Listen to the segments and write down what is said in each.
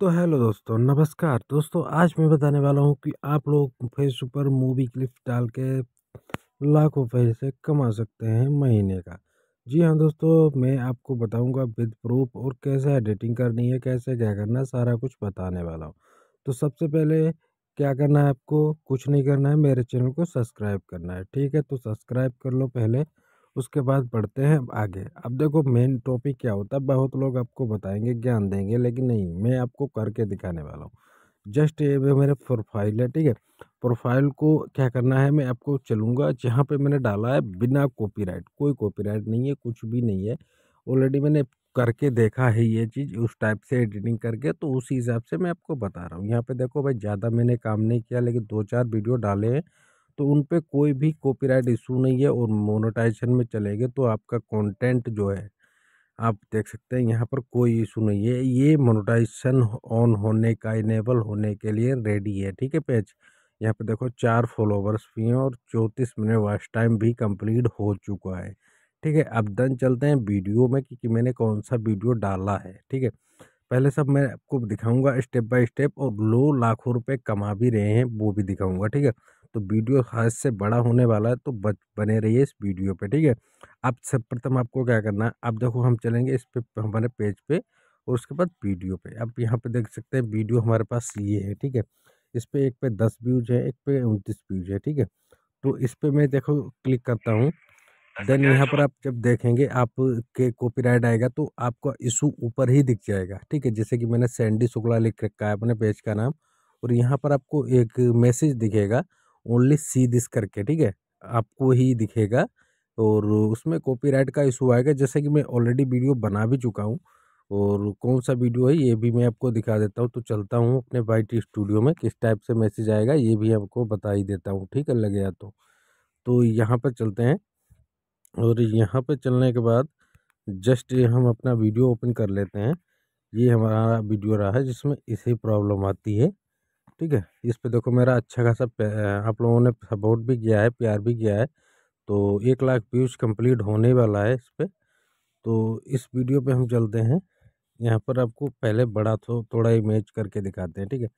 तो हेलो दोस्तों नमस्कार दोस्तों आज मैं बताने वाला हूँ कि आप लोग फेसबुक पर मूवी क्लिप डाल के लाखों पैसे कमा सकते हैं महीने का जी हाँ दोस्तों मैं आपको बताऊंगा विद प्रूफ और कैसे एडिटिंग करनी है कैसे क्या करना है सारा कुछ बताने वाला हूँ तो सबसे पहले क्या करना है आपको कुछ नहीं करना है मेरे चैनल को सब्सक्राइब करना है ठीक है तो सब्सक्राइब कर लो पहले उसके बाद पढ़ते हैं आगे अब देखो मेन टॉपिक क्या होता है बहुत लोग आपको बताएंगे ज्ञान देंगे लेकिन नहीं मैं आपको करके दिखाने वाला हूँ जस्ट ये मेरा प्रोफाइल है ठीक है प्रोफाइल को क्या करना है मैं आपको चलूँगा जहाँ पे मैंने डाला है बिना कॉपीराइट कोई कॉपीराइट नहीं है कुछ भी नहीं है ऑलरेडी मैंने करके देखा है ये चीज़ उस टाइप से एडिटिंग करके तो उसी हिसाब से मैं आपको बता रहा हूँ यहाँ पे देखो भाई ज़्यादा मैंने काम नहीं किया लेकिन दो चार वीडियो डाले हैं तो उन पर कोई भी कॉपीराइट इशू नहीं है और मोनोटाइजेशन में चले गए तो आपका कंटेंट जो है आप देख सकते हैं यहाँ पर कोई इशू नहीं है ये मोनोटाइजेशन ऑन होने का इनेबल होने के लिए रेडी है ठीक है पेज यहाँ पे देखो चार फॉलोवर्स भी हैं और चौंतीस मिनट वाच टाइम भी कम्प्लीट हो चुका है ठीक है अब दन चलते हैं वीडियो में कि, कि मैंने कौन सा वीडियो डाला है ठीक है पहले सब मैं आपको दिखाऊंगा स्टेप बाय स्टेप और लो लाखों रुपए कमा भी रहे हैं वो भी दिखाऊंगा ठीक है तो वीडियो हाथ से बड़ा होने वाला है तो बच बने रहिए इस वीडियो पे ठीक है आप प्रथम आपको क्या करना है आप देखो हम चलेंगे इस पे हमारे पेज पे और उसके बाद वीडियो पे आप यहाँ पे देख सकते हैं वीडियो हमारे पास ये है ठीक है इस पर एक पे दस व्यूज है एक पे उनतीस व्यूज है ठीक है तो इस पर मैं देखो क्लिक करता हूँ अच्छा, देन यहाँ पर आप जब देखेंगे आपके राइट आएगा तो आपका इशू ऊपर ही दिख जाएगा ठीक है जैसे कि मैंने सैंडी शुक्ला लिख रखा है अपने पेज का नाम और यहाँ पर आपको एक मैसेज दिखेगा ओनली सी दिस करके ठीक है आपको ही दिखेगा और उसमें कॉपीराइट का इशू आएगा जैसे कि मैं ऑलरेडी वीडियो बना भी चुका हूँ और कौन सा वीडियो है ये भी मैं आपको दिखा देता हूँ तो चलता हूँ अपने वाइट स्टूडियो में किस टाइप से मैसेज आएगा ये भी आपको बता ही देता हूँ ठीक है लगे तो तो यहाँ पर चलते हैं और यहाँ पर चलने के बाद जस्ट हम अपना वीडियो ओपन कर लेते हैं ये हमारा वीडियो रहा है जिसमें इसी प्रॉब्लम आती है ठीक है इस पे देखो मेरा अच्छा खासा आप लोगों ने सपोर्ट भी किया है प्यार भी किया है तो एक लाख व्यूज़ कंप्लीट होने वाला है इस पर तो इस वीडियो पे हम चलते हैं यहाँ पर आपको पहले बड़ा तो थोड़ा इमेज करके दिखाते हैं ठीक है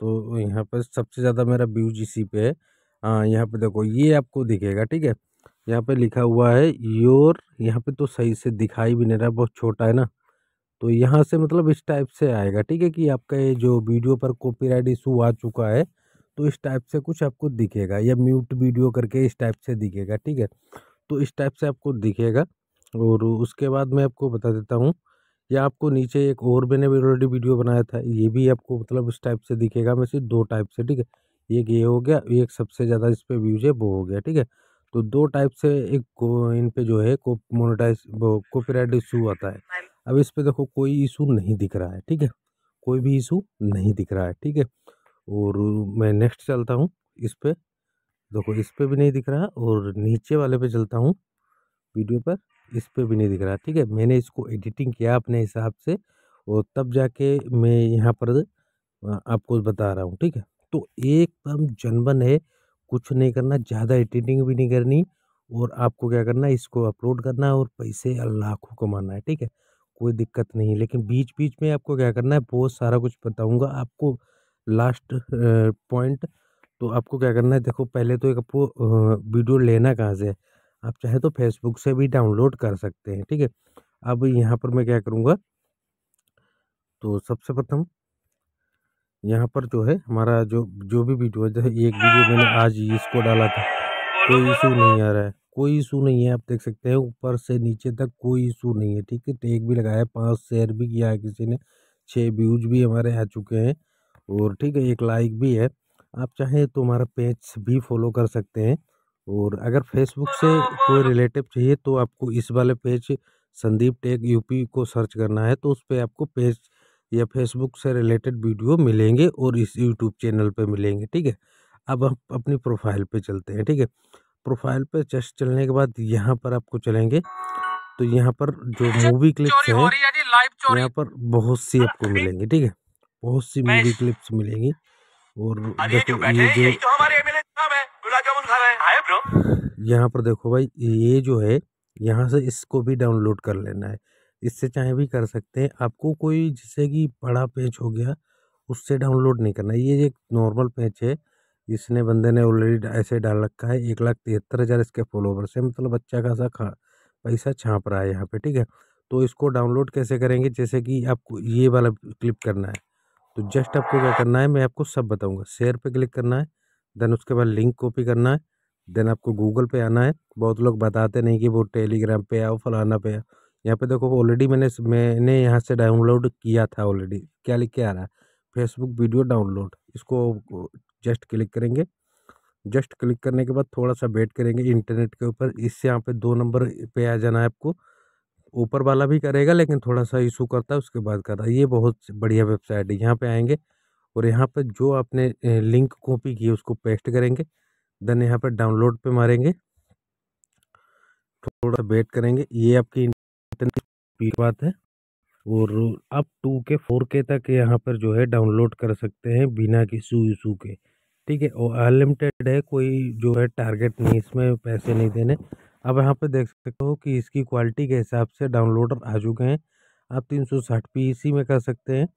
तो यहाँ पर सबसे ज़्यादा मेरा व्यूज इसी पे है हाँ यहाँ पर देखो ये आपको दिखेगा ठीक है यहाँ पर लिखा हुआ है योर यहाँ पर तो सही से दिखाई भी नहीं रहा बहुत छोटा है ना तो यहाँ से मतलब इस टाइप से आएगा ठीक है कि आपका ये जो वीडियो पर कॉपीराइट इशू आ चुका है तो इस टाइप से कुछ आपको दिखेगा या म्यूट वीडियो करके इस टाइप से दिखेगा ठीक है तो इस टाइप से आपको दिखेगा और उसके बाद मैं आपको बता देता हूँ या आपको नीचे एक और मैंने ऑलरेडी वीडियो बनाया था ये भी आपको मतलब इस टाइप से दिखेगा मैं सिर्फ दो टाइप से ठीक है एक ये हो गया एक सबसे ज़्यादा इस पर व्यूज है वो हो गया ठीक है तो दो टाइप से एक इन पे जो है को मोनोटाइज वो राइट इशू आता है अब इस पर देखो कोई इशू नहीं दिख रहा है ठीक है कोई भी इशू नहीं दिख रहा है ठीक है और मैं नेक्स्ट चलता हूँ इस पर देखो इस पर भी नहीं दिख रहा और नीचे वाले पे चलता हूँ वीडियो पर इस पर भी नहीं दिख रहा ठीक है मैंने इसको एडिटिंग किया अपने हिसाब से और तब जाके मैं यहाँ पर आपको बता रहा हूँ ठीक है तो एकदम जनबन है कुछ नहीं करना ज़्यादा एडिटिंग भी नहीं करनी और आपको क्या करना है इसको अपलोड करना है और पैसे लाखों कमाना है ठीक है कोई दिक्कत नहीं है लेकिन बीच बीच में आपको क्या करना है बहुत सारा कुछ बताऊँगा आपको लास्ट पॉइंट तो आपको क्या करना है देखो पहले तो एक आपको वीडियो लेना कहाँ से है आप चाहे तो फेसबुक से भी डाउनलोड कर सकते हैं ठीक है अब यहाँ पर मैं क्या करूँगा तो सबसे प्रथम यहाँ पर जो है हमारा जो जो भी वीडियो है जैसे एक वीडियो मैंने आज इसको डाला था कोई इशू नहीं आ रहा है कोई इशू नहीं है आप देख सकते हैं ऊपर से नीचे तक कोई इशू नहीं है ठीक है टेक भी लगाया है पाँच शेयर भी किया है किसी ने छः व्यूज भी हमारे आ चुके हैं और ठीक है एक लाइक भी है आप चाहें तो हमारा पेज भी फॉलो कर सकते हैं और अगर फेसबुक से कोई रिलेटिव चाहिए तो आपको इस वाले पेज संदीप टेक यूपी को सर्च करना है तो उस पर आपको पेज या फेसबुक से रिलेटेड वीडियो मिलेंगे और इस यूट्यूब चैनल पे मिलेंगे ठीक है अब हम अपनी प्रोफाइल पे चलते हैं ठीक है प्रोफाइल पे जस्ट चलने के बाद यहाँ पर आपको चलेंगे तो यहाँ पर जो मूवी क्लिप्स हैं है यहाँ पर बहुत सी आपको मिलेंगी ठीक है बहुत सी मूवी क्लिप्स मिलेंगी और देखो ये जो तो यहाँ पर देखो भाई ये जो है यहाँ से इसको भी डाउनलोड कर लेना है इससे चाहे भी कर सकते हैं आपको कोई जैसे कि बड़ा पेज हो गया उससे डाउनलोड नहीं करना ये एक नॉर्मल पेज है इसने बंदे ने ऑलरेडी ऐसे डाल रखा है एक लाख तिहत्तर हज़ार इसके फॉलोवर्स है मतलब बच्चा खासा खा पैसा छाप रहा है यहाँ पे ठीक है तो इसको डाउनलोड कैसे करेंगे जैसे कि आपको ये वाला क्लिप करना है तो जस्ट आपको क्या करना है मैं आपको सब बताऊँगा शेयर पर क्लिक करना है देन उसके बाद लिंक कॉपी करना है देन आपको गूगल पे आना है बहुत लोग बताते नहीं कि वो टेलीग्राम पे आओ फलाना पे यहाँ पे देखो ऑलरेडी मैंने मैंने यहाँ से डाउनलोड किया था ऑलरेडी क्या लिख के आ रहा है फेसबुक वीडियो डाउनलोड इसको जस्ट क्लिक करेंगे जस्ट क्लिक करने के बाद थोड़ा सा वेट करेंगे इंटरनेट के ऊपर इससे यहाँ पे दो नंबर पे आ जाना है आपको ऊपर वाला भी करेगा लेकिन थोड़ा सा इशू करता है उसके बाद कर रहा है ये बहुत बढ़िया वेबसाइट है यहाँ पे आएंगे और यहाँ पर जो आपने लिंक कॉपी की उसको पेस्ट करेंगे देन यहाँ पर डाउनलोड पर मारेंगे थोड़ा वेट करेंगे ये आपकी इंटरनेट की बात है और आप टू के फोर के तक यहाँ पर जो है डाउनलोड कर सकते हैं बिना किसी इशू के ठीक है अनलिमिटेड है कोई जो है टारगेट नहीं इसमें पैसे नहीं देने अब यहाँ पे देख सकते हो कि इसकी क्वालिटी के हिसाब से डाउनलोडर आ चुके हैं आप तीन सौ साठ पी सी e में कर सकते हैं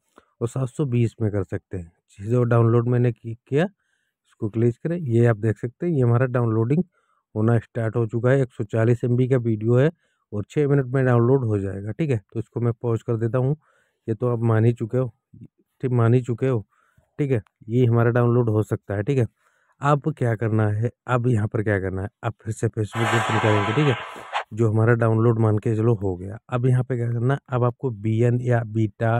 और सात सौ बीस में कर सकते हैं चीज़ों डाउनलोड मैंने किया इसको क्लिक करें ये आप देख सकते हैं ये हमारा डाउनलोडिंग होना स्टार्ट हो चुका है एक सौ चालीस एम बी का वीडियो है और छः मिनट में डाउनलोड हो जाएगा ठीक है तो इसको मैं पॉज कर देता हूँ ये तो आप मान ही चुके हो ठीक मान ही चुके हो ठीक है ये हमारा डाउनलोड हो सकता है ठीक है अब क्या करना है अब यहाँ पर क्या करना है अब फिर से फेसबुक ओपन करेंगे ठीक है जो हमारा डाउनलोड मान के चलो हो गया अब यहाँ पे क्या करना है अब आपको बी एन या बीटा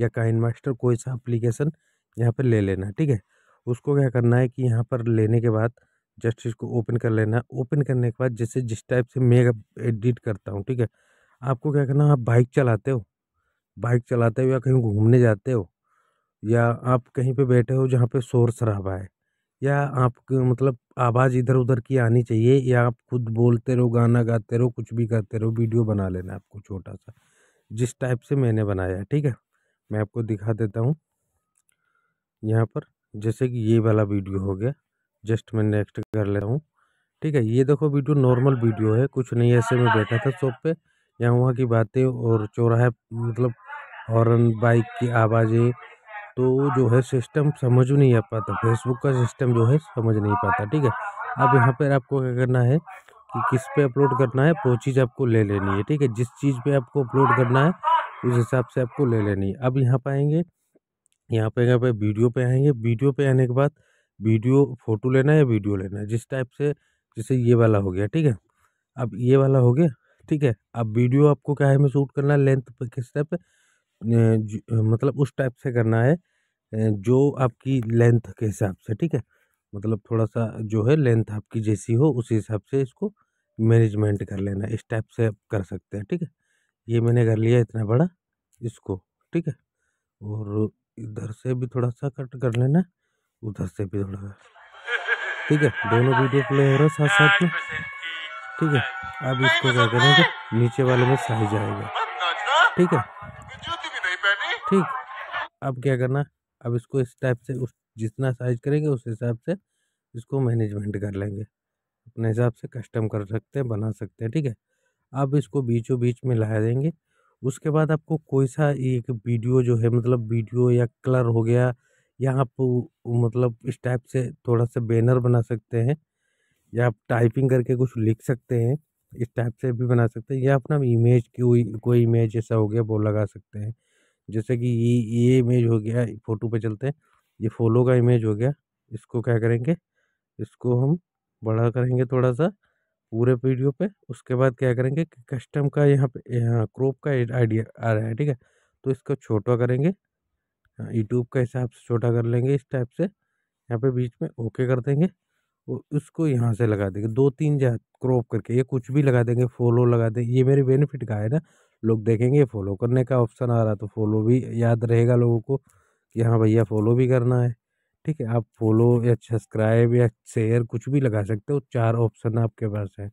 या काइन मास्टर कोई सा अप्लीकेशन यहाँ पर ले लेना है ठीक है उसको क्या करना है कि यहाँ पर लेने के बाद जस्ट इसको ओपन कर लेना है ओपन करने के बाद जैसे जिस टाइप से मैं एडिट करता हूँ ठीक है आपको क्या करना आप बाइक चलाते हो बाइक चलाते हो या कहीं घूमने जाते हो या आप कहीं पे बैठे हो जहाँ पे शोर शराबा है या आप मतलब आवाज़ इधर उधर की आनी चाहिए या आप खुद बोलते रहो गाना गाते रहो कुछ भी करते रहो वीडियो बना लेना आपको छोटा सा जिस टाइप से मैंने बनाया है ठीक है मैं आपको दिखा देता हूँ यहाँ पर जैसे कि ये वाला वीडियो हो गया जस्ट मैं नेक्स्ट कर लेता हूँ ठीक है ये देखो वीडियो नॉर्मल वीडियो है कुछ नहीं ऐसे में बैठा था शॉप पे यहाँ वहाँ की बातें और चौराहे मतलब हॉर्न बाइक की आवाज़ें तो जो है सिस्टम समझ नहीं आ पाता फेसबुक का सिस्टम जो है समझ नहीं पाता ठीक है अब यहाँ पर आपको क्या करना है कि किस पे अपलोड करना है वो चीज़ आपको ले लेनी है ठीक है जिस चीज़ पे आपको अपलोड करना है उस हिसाब से आपको ले लेनी है अब यहाँ पर आएँगे यहाँ पर यहाँ पे वीडियो पे आएंगे वीडियो पे आने के बाद वीडियो फ़ोटो लेना है या वीडियो लेना है जिस टाइप से जैसे ये वाला हो गया ठीक है अब ये वाला हो गया ठीक है अब वीडियो आपको क्या है में शूट करना है लेंथ किस टाइप पर मतलब उस टाइप से करना है जो आपकी लेंथ के हिसाब से ठीक है मतलब थोड़ा सा जो है लेंथ आपकी जैसी हो उसी हिसाब से इसको मैनेजमेंट कर लेना इस टाइप से आप कर सकते हैं ठीक है ये मैंने कर लिया इतना बड़ा इसको ठीक है और इधर से भी थोड़ा सा कट कर लेना उधर से भी थोड़ा सा ठीक है दोनों वीडियो प्ले हो रहा साथ साथ में ठीक है अब इसको क्या करेंगे नीचे वाले में साइज आएगा ठीक है ठीक अब क्या करना अब इसको इस टाइप से उस जितना साइज करेंगे उस हिसाब से इसको मैनेजमेंट कर लेंगे अपने हिसाब से कस्टम कर सकते हैं बना सकते हैं ठीक है आप इसको बीचों बीच में ला देंगे उसके बाद आपको कोई सा एक वीडियो जो है मतलब वीडियो या कलर हो गया या आप मतलब इस टाइप से थोड़ा सा बैनर बना सकते हैं या आप टाइपिंग करके कुछ लिख सकते हैं इस टाइप से भी बना सकते हैं या अपना इमेज की कोई कोई इमेज ऐसा हो गया वो लगा सकते हैं जैसे कि ये ये इमेज हो गया फ़ोटो पे चलते हैं ये फोलो का इमेज हो गया इसको क्या करेंगे इसको हम बड़ा करेंगे थोड़ा सा पूरे वीडियो पे उसके बाद क्या करेंगे कि कस्टम का यहाँ पे यहाँ क्रॉप का आइडिया आ रहा है ठीक है तो इसको छोटा करेंगे यूट्यूब हाँ, का हिसाब से छोटा कर लेंगे इस टाइप से यहाँ पे बीच में ओके कर देंगे और उसको यहाँ से लगा देंगे दो तीन जहाँ क्रॉप करके ये कुछ भी लगा देंगे फॉलो लगा देंगे ये मेरे बेनिफिट का है ना लोग देखेंगे फॉलो करने का ऑप्शन आ रहा तो फॉलो भी याद रहेगा लोगों को कि हाँ भैया फॉलो भी करना है ठीक है आप फॉलो या सब्सक्राइब या शेयर कुछ भी लगा सकते हो चार ऑप्शन आपके पास है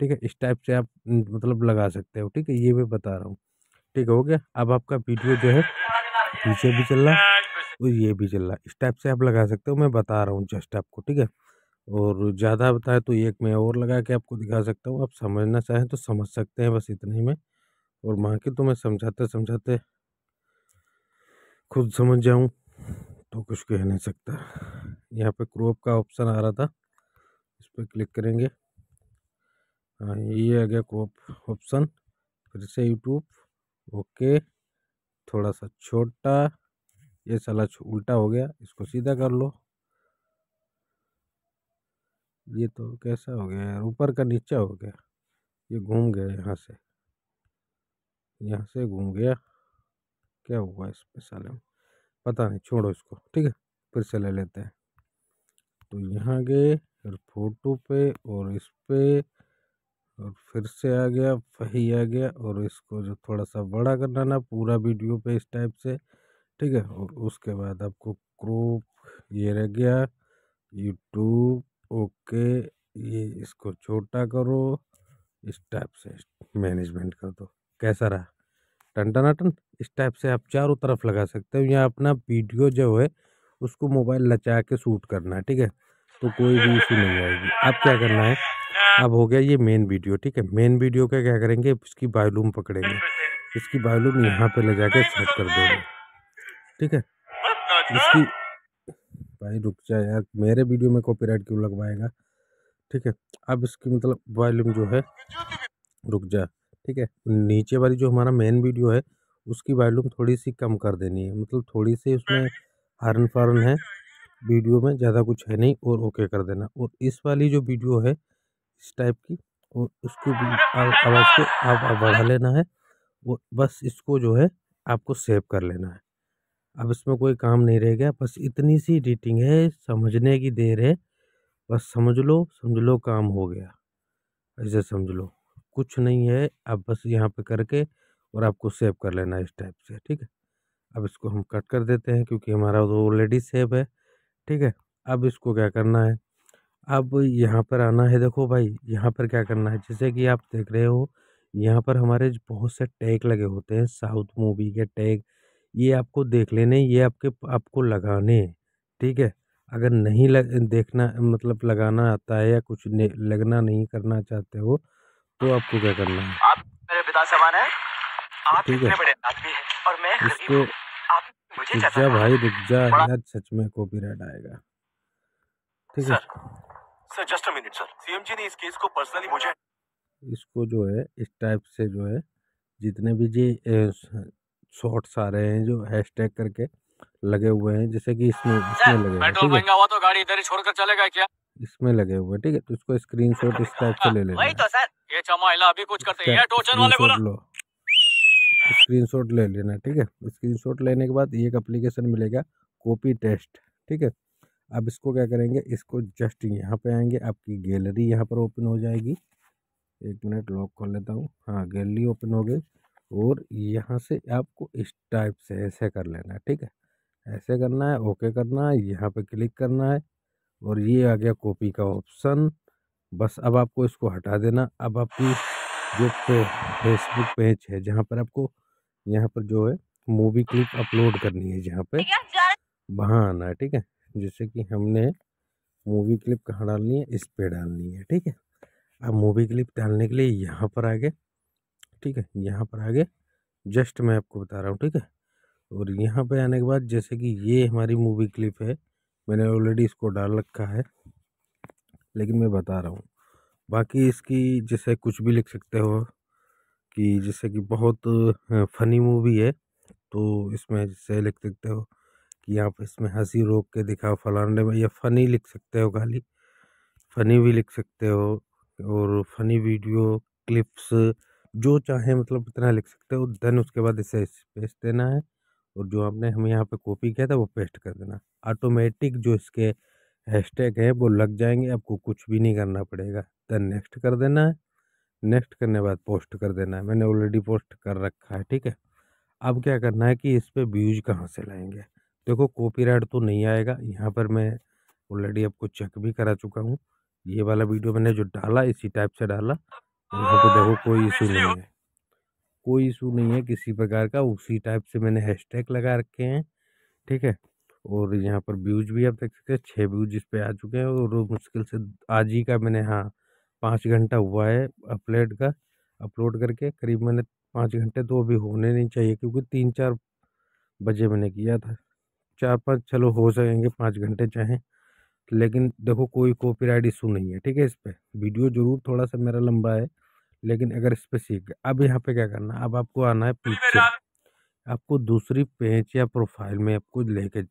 ठीक है इस टाइप से आप मतलब लगा सकते हो ठीक है ये मैं बता रहा हूँ ठीक है हो गया अब आपका वीडियो जो है पीछे भी चल रहा और ये भी चल रहा इस टाइप से आप लगा सकते हो मैं बता रहा हूँ जस्ट आपको ठीक है और ज़्यादा बताए तो एक मैं और लगा के आपको दिखा सकता हूँ आप समझना चाहें तो समझ सकते हैं बस इतने ही में और माँ की तो मैं समझाते समझाते खुद समझ जाऊँ तो कुछ कह नहीं सकता यहाँ पे क्रोप का ऑप्शन आ रहा था इस पर क्लिक करेंगे हाँ ये आ गया क्रॉप ऑप्शन फिर से यूट्यूब ओके थोड़ा सा छोटा ये साला उल्टा हो गया इसको सीधा कर लो ये तो कैसा हो गया यार ऊपर का नीचा हो गया ये घूम गया यहाँ से यहाँ से घूम गया क्या हुआ इस पे साले में पता नहीं छोड़ो इसको ठीक है फिर से ले लेते हैं तो यहाँ गए फिर फोटो पे और इस पे और फिर से आ गया वही आ गया और इसको जो थोड़ा सा बड़ा करना ना पूरा वीडियो पे इस टाइप से ठीक है और उसके बाद आपको क्रोप ये रह गया यूट्यूब ओके ये इसको छोटा करो इस टाइप से मैनेजमेंट कर दो कैसा रहा टन इस टाइप से आप चारों तरफ लगा सकते हो या अपना वीडियो जो है उसको मोबाइल लचा के शूट करना है ठीक है तो कोई भी इशू नहीं आएगी अब क्या करना है अब हो गया ये मेन वीडियो ठीक है मेन वीडियो का क्या करेंगे इसकी बायलूम पकड़ेंगे इसकी बायलूम यहाँ पे ले जाके सेट कर देंगे ठीक है इसकी भाई रुक जाए यार मेरे वीडियो में कॉपीराइट क्यों लगवाएगा ठीक है अब इसकी मतलब वॉल्यूम जो है रुक जाए ठीक है नीचे वाली जो हमारा मेन वीडियो है उसकी वॉल्यूम थोड़ी सी कम कर देनी है मतलब थोड़ी सी उसमें हारन फारन है वीडियो में ज़्यादा कुछ है नहीं और ओके कर देना और इस वाली जो वीडियो है इस टाइप की और उसको आवाज़ को आप बढ़ा लेना है और बस इसको जो है आपको सेव कर लेना है अब इसमें कोई काम नहीं रह गया बस इतनी सी एडिटिंग है समझने की देर है बस समझ लो समझ लो काम हो गया ऐसे समझ लो कुछ नहीं है आप बस यहाँ पे करके और आपको सेव कर लेना इस टाइप से ठीक है अब इसको हम कट कर देते हैं क्योंकि हमारा तो ऑलरेडी सेव है ठीक है अब इसको क्या करना है अब यहाँ पर आना है देखो भाई यहाँ पर क्या करना है जैसे कि आप देख रहे हो यहाँ पर हमारे बहुत से टैग लगे होते हैं साउथ मूवी के टैग ये आपको देख लेने ये आपके आपको लगाने ठीक है अगर नहीं लग देखना मतलब लगाना आता है या कुछ लगना नहीं करना चाहते हो तो आपको क्या करना है आप मेरे पिता समान है आप ठीक बड़े आदमी हैं और मैं इसको आप मुझे जा भाई रुक जा यार सच में कॉपीराइट आएगा ठीक है sir just a minute sir CMG ने इस केस को पर्सनली मुझे इसको जो है इस टाइप से जो है जितने भी जी शॉर्ट्स आ रहे हैं जो हैशटैग करके लगे हुए हैं जैसे कि इसमें इसमें लगे पेट्रोल महंगा हुआ तो गाड़ी इधर ही छोड़कर चलेगा क्या इसमें लगे हुए ठीक है तो इसको स्क्रीन शॉट इस टाइप से ले लेना वही तो सर ये चमाइला अभी कुछ करते हैं टोचन वाले बोला ले लेना ठीक है स्क्रीन शॉट लेने के बाद ये एक अप्लीकेशन मिलेगा कॉपी टेस्ट ठीक है अब इसको क्या करेंगे इसको जस्ट यहाँ पे आएंगे आपकी गैलरी यहाँ पर ओपन हो जाएगी एक मिनट लॉक कर लेता हूँ हाँ गैलरी ओपन हो गई और यहाँ से आपको इस टाइप से ऐसे कर लेना है ठीक है ऐसे करना है ओके करना है यहाँ पे क्लिक करना है और ये आ गया कॉपी का ऑप्शन बस अब आपको इसको हटा देना अब आपकी जो पे, फेसबुक पेज है जहाँ पर आपको यहाँ पर जो है मूवी क्लिप अपलोड करनी है जहाँ पे वहाँ आना है ठीक है जैसे कि हमने मूवी क्लिप कहाँ डालनी है इस पे डालनी है ठीक है अब मूवी क्लिप डालने के लिए यहाँ पर आगे ठीक है यहाँ पर आगे जस्ट मैं आपको बता रहा हूँ ठीक है और यहाँ पे आने के बाद जैसे कि ये हमारी मूवी क्लिप है मैंने ऑलरेडी इसको डाल रखा है लेकिन मैं बता रहा हूँ बाकी इसकी जैसे कुछ भी लिख सकते हो कि जैसे कि बहुत फनी मूवी है तो इसमें जैसे लिख सकते हो कि आप इसमें हंसी रोक के दिखाओ फलाने में या फ़नी लिख सकते हो खाली फ़नी भी लिख सकते हो और फ़नी वीडियो क्लिप्स जो चाहे मतलब इतना लिख सकते हो देन उसके बाद इसे स्पेस देना है और जो आपने हम यहाँ पे कॉपी किया था वो पेस्ट कर देना ऑटोमेटिक जो इसके हैशटैग हैं वो लग जाएंगे आपको कुछ भी नहीं करना पड़ेगा तो नेक्स्ट कर देना है नेक्स्ट करने बाद पोस्ट कर देना है मैंने ऑलरेडी पोस्ट कर रखा है ठीक है अब क्या करना है कि इस पर व्यूज कहाँ से लाएंगे देखो कॉपी तो नहीं आएगा यहाँ पर मैं ऑलरेडी आपको चेक भी करा चुका हूँ ये वाला वीडियो मैंने जो डाला इसी टाइप से डाला यहाँ पर देखो कोई इशू नहीं है कोई इशू नहीं है किसी प्रकार का उसी टाइप से मैंने हैशटैग लगा रखे हैं ठीक है और यहाँ पर व्यूज भी आप देख सकते हैं छः व्यूज इस पर आ चुके हैं और मुश्किल से आज ही का मैंने हाँ पाँच घंटा हुआ है अपलेट का अपलोड करके करीब मैंने पाँच घंटे तो अभी होने नहीं चाहिए क्योंकि तीन चार बजे मैंने किया था चार पाँच चलो हो सकेंगे पाँच घंटे चाहें लेकिन देखो कोई कॉपीराइट इशू नहीं है ठीक है इस पर वीडियो ज़रूर थोड़ा सा मेरा लंबा है लेकिन अगर इस पर सीख गए अब यहाँ पे क्या करना अब आपको आना है पीछे आपको दूसरी पेज या प्रोफाइल में आपको लेके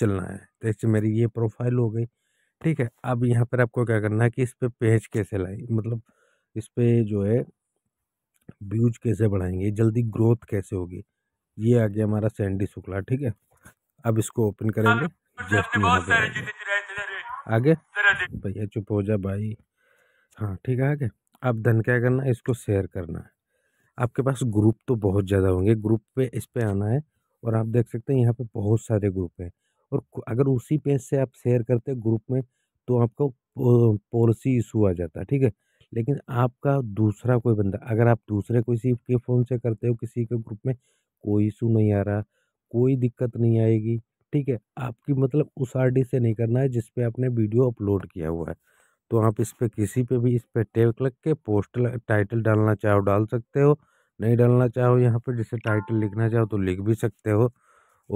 चलना है तो इससे मेरी ये प्रोफाइल हो गई ठीक है अब यहाँ पर आपको क्या करना है कि इस पर पेज कैसे लाए मतलब इस पर जो है व्यूज कैसे बढ़ाएंगे जल्दी ग्रोथ कैसे होगी ये आ गया हमारा सैंडी शुक्ला ठीक है अब इसको ओपन हाँ, करेंगे हाँ, जस्ट आगे भैया चुप हो जा भाई हाँ ठीक है आगे आप धन क्या करना है इसको शेयर करना है आपके पास ग्रुप तो बहुत ज़्यादा होंगे ग्रुप पे इस पे आना है और आप देख सकते हैं यहाँ पे बहुत सारे ग्रुप हैं और अगर उसी पेज से आप शेयर करते हैं ग्रुप में तो आपको पॉलिसी इशू आ जाता है ठीक है लेकिन आपका दूसरा कोई बंदा अगर आप दूसरे किसी के फ़ोन से करते हो किसी के ग्रुप में कोई इशू नहीं आ रहा कोई दिक्कत नहीं आएगी ठीक है आपकी मतलब उस आर से नहीं करना है जिसपे आपने वीडियो अपलोड किया हुआ है तो आप इस पर किसी पे भी इस पर टेप लग के पोस्ट टाइटल डालना चाहो डाल सकते हो नहीं डालना चाहो यहाँ पर जैसे टाइटल लिखना चाहो तो लिख भी सकते हो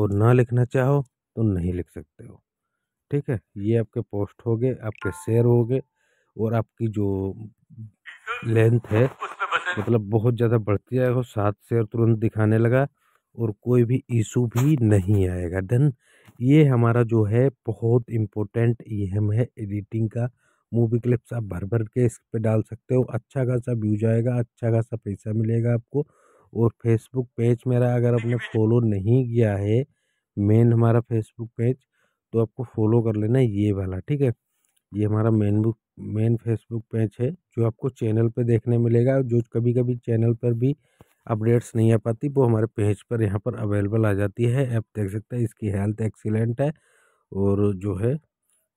और ना लिखना चाहो तो नहीं लिख सकते हो ठीक है ये आपके पोस्ट हो गए आपके शेयर हो गए और आपकी जो लेंथ है मतलब बहुत ज़्यादा बढ़ती जाएगा सात शेयर तुरंत दिखाने लगा और कोई भी इशू भी नहीं आएगा देन ये हमारा जो है बहुत इम्पोर्टेंट ये हम है एडिटिंग का मूवी क्लिप्स आप भर भर के इस पर डाल सकते हो अच्छा खासा व्यूज आएगा अच्छा खासा पैसा मिलेगा आपको और फेसबुक पेज मेरा अगर आपने फॉलो नहीं किया है मेन हमारा फेसबुक पेज तो आपको फॉलो कर लेना ये वाला ठीक है ये हमारा main book main Facebook page है जो आपको चैनल पे देखने मिलेगा जो कभी कभी चैनल पर भी अपडेट्स नहीं आ पाती वो हमारे पेज पर यहाँ पर अवेलेबल आ जाती है ऐप देख सकते हैं इसकी हेल्थ एक्सीलेंट है और जो है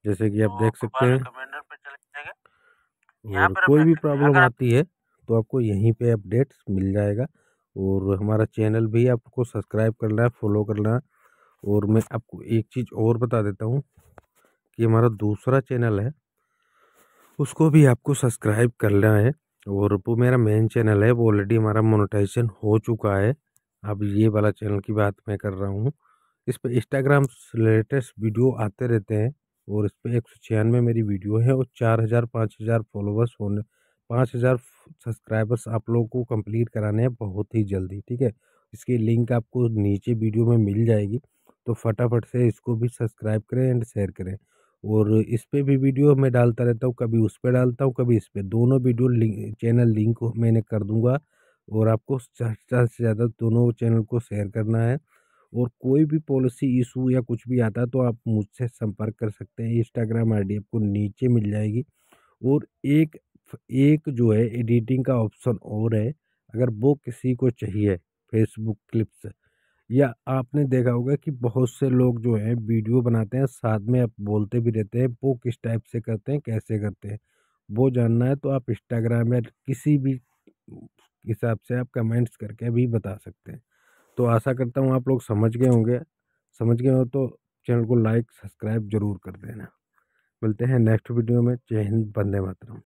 जैसे कि आप तो देख सकते हैं और कोई भी प्रॉब्लम आती है तो आपको यहीं पे अपडेट्स मिल जाएगा और हमारा चैनल भी आपको सब्सक्राइब करना है फॉलो करना है और मैं आपको एक चीज़ और बता देता हूँ कि हमारा दूसरा चैनल है उसको भी आपको सब्सक्राइब करना है और वो मेरा मेन चैनल है वो ऑलरेडी हमारा मोनेटाइजेशन हो चुका है अब ये वाला चैनल की बात मैं कर रहा हूँ इस पर इंस्टाग्राम से लेटेस्ट वीडियो आते रहते हैं और इस पर एक सौ छियानवे मेरी वीडियो है और चार हज़ार पाँच हज़ार फॉलोवर्स होने पाँच हज़ार सब्सक्राइबर्स आप लोगों को कंप्लीट कराने हैं बहुत ही जल्दी ठीक है इसकी लिंक आपको नीचे वीडियो में मिल जाएगी तो फटाफट से इसको भी सब्सक्राइब करें एंड शेयर करें और इस पर भी वीडियो मैं डालता रहता हूँ कभी उस पर डालता हूँ कभी इस पर दोनों वीडियो लिंक चैनल लिंक मैंने कर दूँगा और आपको ज़्यादा से ज़्यादा दोनों चैनल को शेयर करना है और कोई भी पॉलिसी इशू या कुछ भी आता है तो आप मुझसे संपर्क कर सकते हैं इंस्टाग्राम आईडी आपको नीचे मिल जाएगी और एक एक जो है एडिटिंग का ऑप्शन और है अगर वो किसी को चाहिए फेसबुक क्लिप्स या आपने देखा होगा कि बहुत से लोग जो हैं वीडियो बनाते हैं साथ में आप बोलते भी रहते हैं वो किस टाइप से करते हैं कैसे करते हैं वो जानना है तो आप इंस्टाग्राम या किसी भी हिसाब से आप कमेंट्स करके भी बता सकते हैं तो आशा करता हूँ आप लोग समझ गए होंगे समझ गए हो तो चैनल को लाइक सब्सक्राइब जरूर कर देना मिलते हैं नेक्स्ट वीडियो में जय हिंद बंदे मातरम